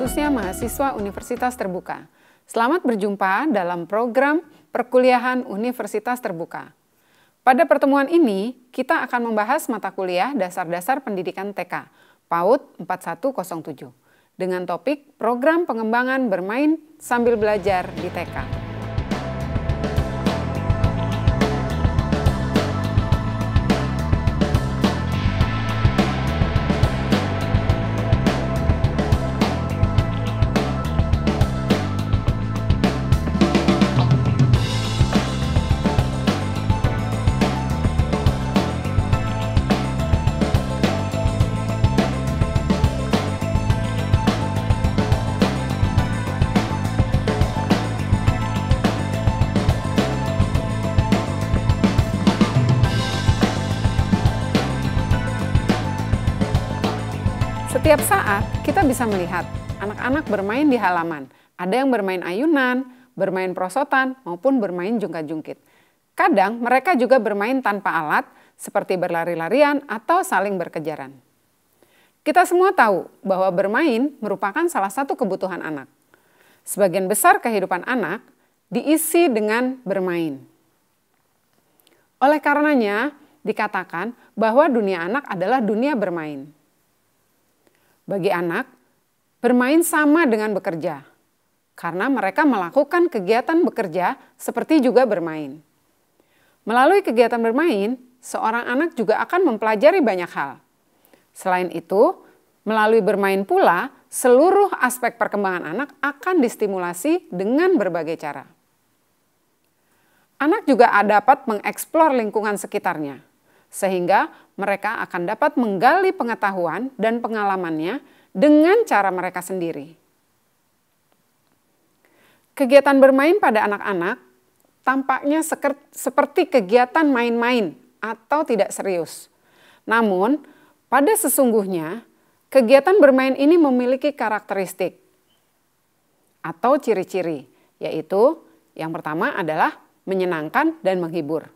khususnya mahasiswa Universitas Terbuka. Selamat berjumpa dalam program perkuliahan Universitas Terbuka. Pada pertemuan ini, kita akan membahas mata kuliah dasar-dasar pendidikan TK, PAUD 4107, dengan topik program pengembangan bermain sambil belajar di TK. Setiap saat kita bisa melihat anak-anak bermain di halaman. Ada yang bermain ayunan, bermain prosotan, maupun bermain jungkat-jungkit. Kadang mereka juga bermain tanpa alat, seperti berlari-larian atau saling berkejaran. Kita semua tahu bahwa bermain merupakan salah satu kebutuhan anak. Sebagian besar kehidupan anak diisi dengan bermain. Oleh karenanya, dikatakan bahwa dunia anak adalah dunia bermain. Bagi anak, bermain sama dengan bekerja, karena mereka melakukan kegiatan bekerja seperti juga bermain. Melalui kegiatan bermain, seorang anak juga akan mempelajari banyak hal. Selain itu, melalui bermain pula, seluruh aspek perkembangan anak akan distimulasi dengan berbagai cara. Anak juga dapat mengeksplor lingkungan sekitarnya sehingga mereka akan dapat menggali pengetahuan dan pengalamannya dengan cara mereka sendiri. Kegiatan bermain pada anak-anak tampaknya seperti kegiatan main-main atau tidak serius. Namun, pada sesungguhnya kegiatan bermain ini memiliki karakteristik atau ciri-ciri, yaitu yang pertama adalah menyenangkan dan menghibur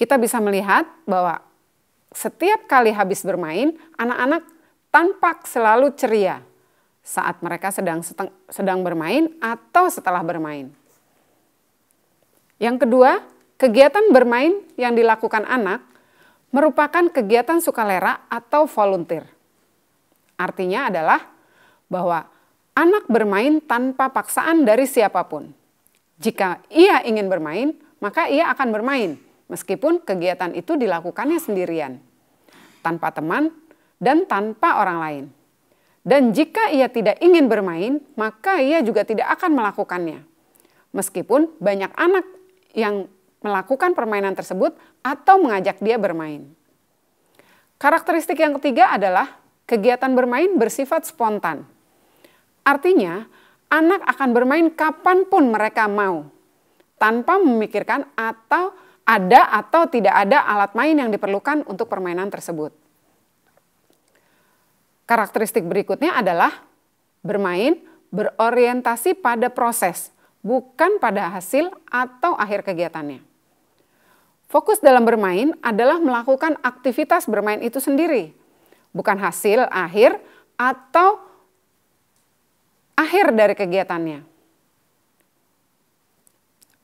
kita bisa melihat bahwa setiap kali habis bermain, anak-anak tampak selalu ceria saat mereka sedang sedang bermain atau setelah bermain. Yang kedua, kegiatan bermain yang dilakukan anak merupakan kegiatan sukarela atau volunteer. Artinya adalah bahwa anak bermain tanpa paksaan dari siapapun. Jika ia ingin bermain, maka ia akan bermain meskipun kegiatan itu dilakukannya sendirian, tanpa teman, dan tanpa orang lain. Dan jika ia tidak ingin bermain, maka ia juga tidak akan melakukannya. Meskipun banyak anak yang melakukan permainan tersebut atau mengajak dia bermain. Karakteristik yang ketiga adalah kegiatan bermain bersifat spontan. Artinya, anak akan bermain kapanpun mereka mau, tanpa memikirkan atau ada atau tidak ada alat main yang diperlukan untuk permainan tersebut. Karakteristik berikutnya adalah bermain berorientasi pada proses, bukan pada hasil atau akhir kegiatannya. Fokus dalam bermain adalah melakukan aktivitas bermain itu sendiri, bukan hasil akhir atau akhir dari kegiatannya.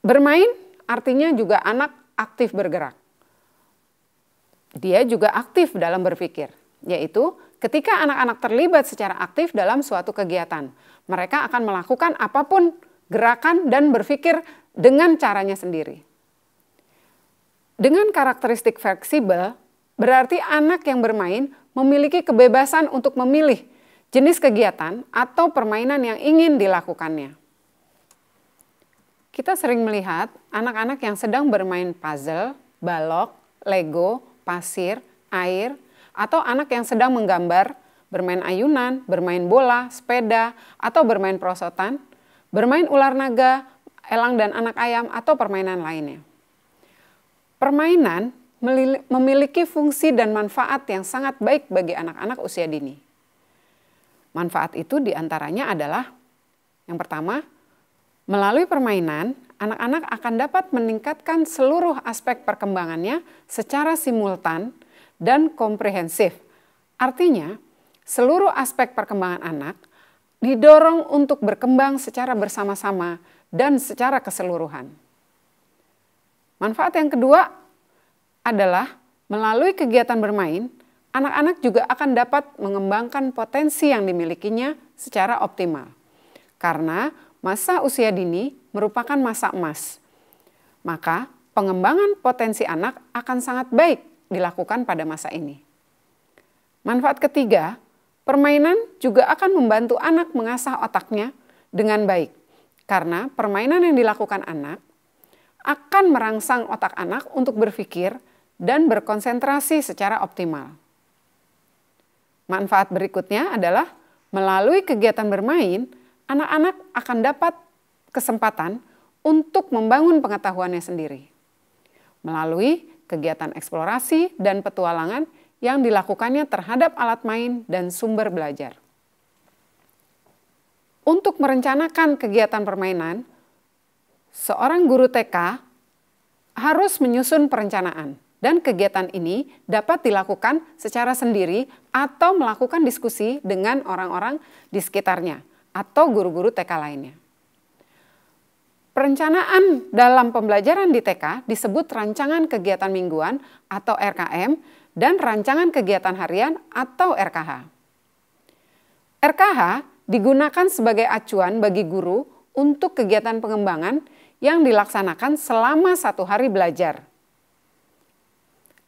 Bermain artinya juga anak aktif bergerak. Dia juga aktif dalam berpikir, yaitu ketika anak-anak terlibat secara aktif dalam suatu kegiatan, mereka akan melakukan apapun gerakan dan berpikir dengan caranya sendiri. Dengan karakteristik fleksibel, berarti anak yang bermain memiliki kebebasan untuk memilih jenis kegiatan atau permainan yang ingin dilakukannya. Kita sering melihat anak-anak yang sedang bermain puzzle, balok, lego, pasir, air, atau anak yang sedang menggambar, bermain ayunan, bermain bola, sepeda, atau bermain perosotan, bermain ular naga, elang dan anak ayam, atau permainan lainnya. Permainan memiliki fungsi dan manfaat yang sangat baik bagi anak-anak usia dini. Manfaat itu diantaranya adalah yang pertama, Melalui permainan, anak-anak akan dapat meningkatkan seluruh aspek perkembangannya secara simultan dan komprehensif. Artinya, seluruh aspek perkembangan anak didorong untuk berkembang secara bersama-sama dan secara keseluruhan. Manfaat yang kedua adalah melalui kegiatan bermain, anak-anak juga akan dapat mengembangkan potensi yang dimilikinya secara optimal. Karena masa usia dini merupakan masa emas. Maka, pengembangan potensi anak akan sangat baik dilakukan pada masa ini. Manfaat ketiga, permainan juga akan membantu anak mengasah otaknya dengan baik, karena permainan yang dilakukan anak akan merangsang otak anak untuk berpikir dan berkonsentrasi secara optimal. Manfaat berikutnya adalah melalui kegiatan bermain, anak-anak akan dapat kesempatan untuk membangun pengetahuannya sendiri melalui kegiatan eksplorasi dan petualangan yang dilakukannya terhadap alat main dan sumber belajar. Untuk merencanakan kegiatan permainan, seorang guru TK harus menyusun perencanaan dan kegiatan ini dapat dilakukan secara sendiri atau melakukan diskusi dengan orang-orang di sekitarnya atau guru-guru TK lainnya. Perencanaan dalam pembelajaran di TK disebut rancangan kegiatan mingguan atau RKM dan rancangan kegiatan harian atau RKH. RKH digunakan sebagai acuan bagi guru untuk kegiatan pengembangan yang dilaksanakan selama satu hari belajar.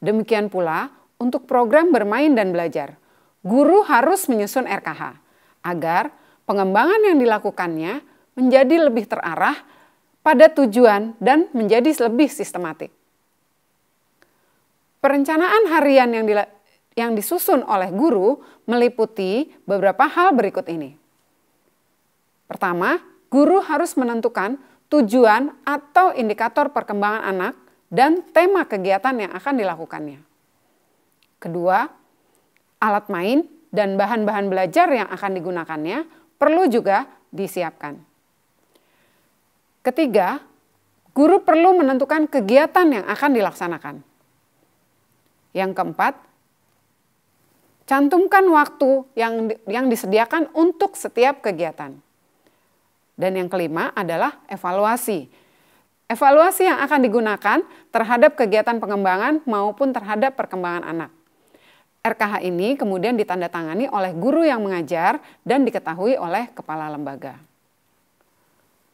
Demikian pula untuk program bermain dan belajar, guru harus menyusun RKH agar pengembangan yang dilakukannya menjadi lebih terarah pada tujuan dan menjadi lebih sistematik. Perencanaan harian yang, yang disusun oleh guru meliputi beberapa hal berikut ini. Pertama, guru harus menentukan tujuan atau indikator perkembangan anak dan tema kegiatan yang akan dilakukannya. Kedua, alat main dan bahan-bahan belajar yang akan digunakannya perlu juga disiapkan. Ketiga, guru perlu menentukan kegiatan yang akan dilaksanakan. Yang keempat, cantumkan waktu yang yang disediakan untuk setiap kegiatan. Dan yang kelima adalah evaluasi. Evaluasi yang akan digunakan terhadap kegiatan pengembangan maupun terhadap perkembangan anak. RKH ini kemudian ditandatangani oleh guru yang mengajar dan diketahui oleh kepala lembaga.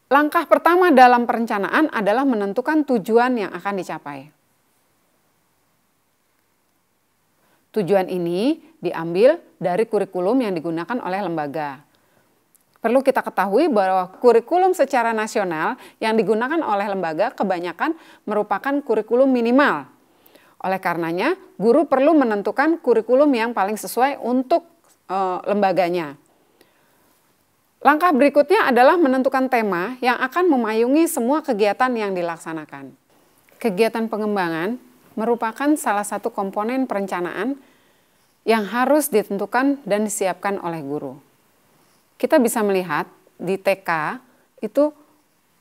Langkah pertama dalam perencanaan adalah menentukan tujuan yang akan dicapai. Tujuan ini diambil dari kurikulum yang digunakan oleh lembaga. Perlu kita ketahui bahwa kurikulum secara nasional yang digunakan oleh lembaga kebanyakan merupakan kurikulum minimal oleh karenanya, guru perlu menentukan kurikulum yang paling sesuai untuk e, lembaganya. Langkah berikutnya adalah menentukan tema yang akan memayungi semua kegiatan yang dilaksanakan. Kegiatan pengembangan merupakan salah satu komponen perencanaan yang harus ditentukan dan disiapkan oleh guru. Kita bisa melihat di TK itu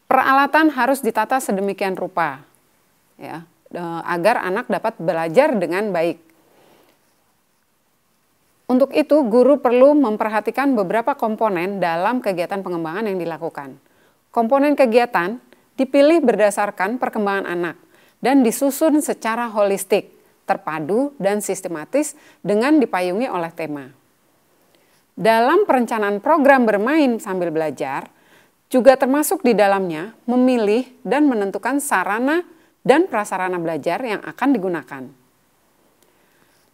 peralatan harus ditata sedemikian rupa. Ya, Eh, agar anak dapat belajar dengan baik. Untuk itu, guru perlu memperhatikan beberapa komponen dalam kegiatan pengembangan yang dilakukan. Komponen kegiatan dipilih berdasarkan perkembangan anak dan disusun secara holistik, terpadu, dan sistematis dengan dipayungi oleh tema. Dalam perencanaan program bermain sambil belajar, juga termasuk di dalamnya memilih dan menentukan sarana dan prasarana belajar yang akan digunakan.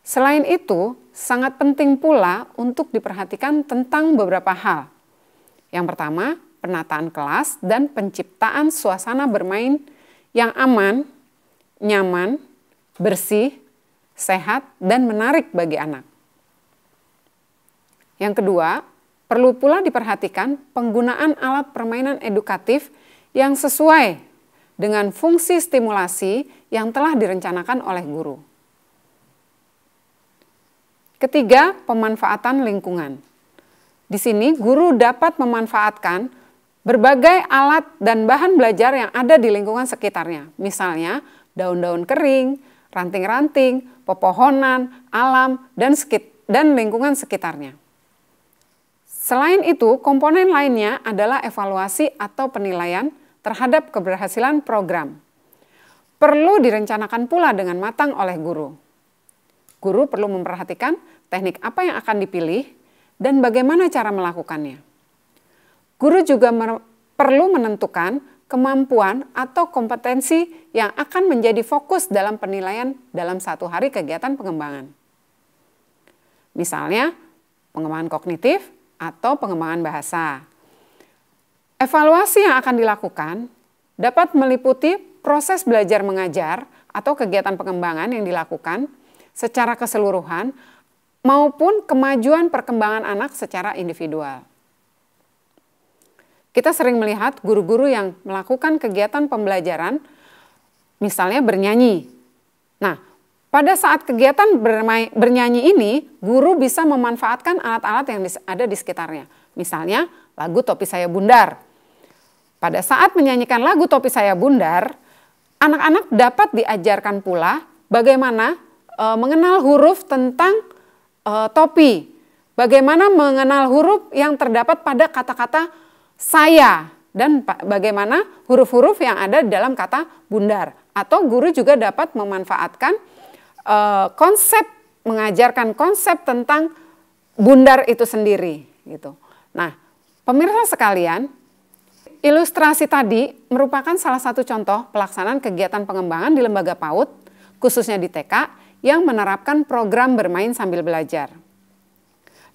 Selain itu, sangat penting pula untuk diperhatikan tentang beberapa hal. Yang pertama, penataan kelas dan penciptaan suasana bermain yang aman, nyaman, bersih, sehat, dan menarik bagi anak. Yang kedua, perlu pula diperhatikan penggunaan alat permainan edukatif yang sesuai dengan fungsi stimulasi yang telah direncanakan oleh guru. Ketiga, pemanfaatan lingkungan. Di sini, guru dapat memanfaatkan berbagai alat dan bahan belajar yang ada di lingkungan sekitarnya, misalnya daun-daun kering, ranting-ranting, pepohonan, alam, dan, sekit dan lingkungan sekitarnya. Selain itu, komponen lainnya adalah evaluasi atau penilaian terhadap keberhasilan program. Perlu direncanakan pula dengan matang oleh guru. Guru perlu memperhatikan teknik apa yang akan dipilih dan bagaimana cara melakukannya. Guru juga perlu menentukan kemampuan atau kompetensi yang akan menjadi fokus dalam penilaian dalam satu hari kegiatan pengembangan. Misalnya, pengembangan kognitif atau pengembangan bahasa, Evaluasi yang akan dilakukan dapat meliputi proses belajar mengajar atau kegiatan pengembangan yang dilakukan secara keseluruhan maupun kemajuan perkembangan anak secara individual. Kita sering melihat guru-guru yang melakukan kegiatan pembelajaran, misalnya bernyanyi. Nah, pada saat kegiatan bernyanyi ini, guru bisa memanfaatkan alat-alat yang ada di sekitarnya. Misalnya, lagu Topi Saya Bundar pada saat menyanyikan lagu Topi Saya Bundar, anak-anak dapat diajarkan pula bagaimana e, mengenal huruf tentang e, topi, bagaimana mengenal huruf yang terdapat pada kata-kata saya dan bagaimana huruf-huruf yang ada dalam kata bundar. Atau guru juga dapat memanfaatkan e, konsep mengajarkan konsep tentang bundar itu sendiri gitu. Nah, pemirsa sekalian, Ilustrasi tadi merupakan salah satu contoh pelaksanaan kegiatan pengembangan di lembaga PAUD, khususnya di TK, yang menerapkan program bermain sambil belajar.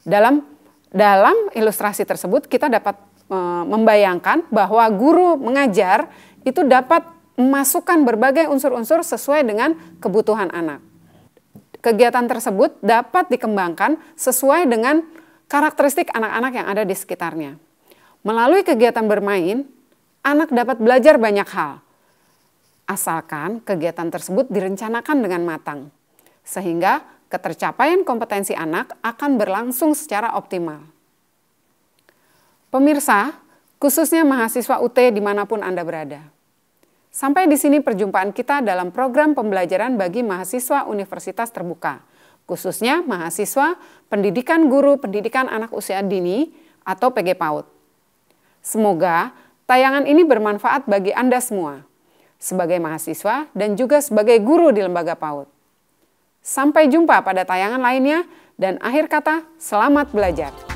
Dalam dalam ilustrasi tersebut kita dapat e, membayangkan bahwa guru mengajar itu dapat memasukkan berbagai unsur-unsur sesuai dengan kebutuhan anak. Kegiatan tersebut dapat dikembangkan sesuai dengan karakteristik anak-anak yang ada di sekitarnya. Melalui kegiatan bermain, anak dapat belajar banyak hal. Asalkan kegiatan tersebut direncanakan dengan matang, sehingga ketercapaian kompetensi anak akan berlangsung secara optimal. Pemirsa, khususnya mahasiswa UT dimanapun Anda berada. Sampai di sini perjumpaan kita dalam program pembelajaran bagi mahasiswa Universitas Terbuka, khususnya mahasiswa pendidikan guru pendidikan anak usia dini atau PG PAUD. Semoga tayangan ini bermanfaat bagi Anda semua, sebagai mahasiswa dan juga sebagai guru di Lembaga PAUD. Sampai jumpa pada tayangan lainnya, dan akhir kata, selamat belajar.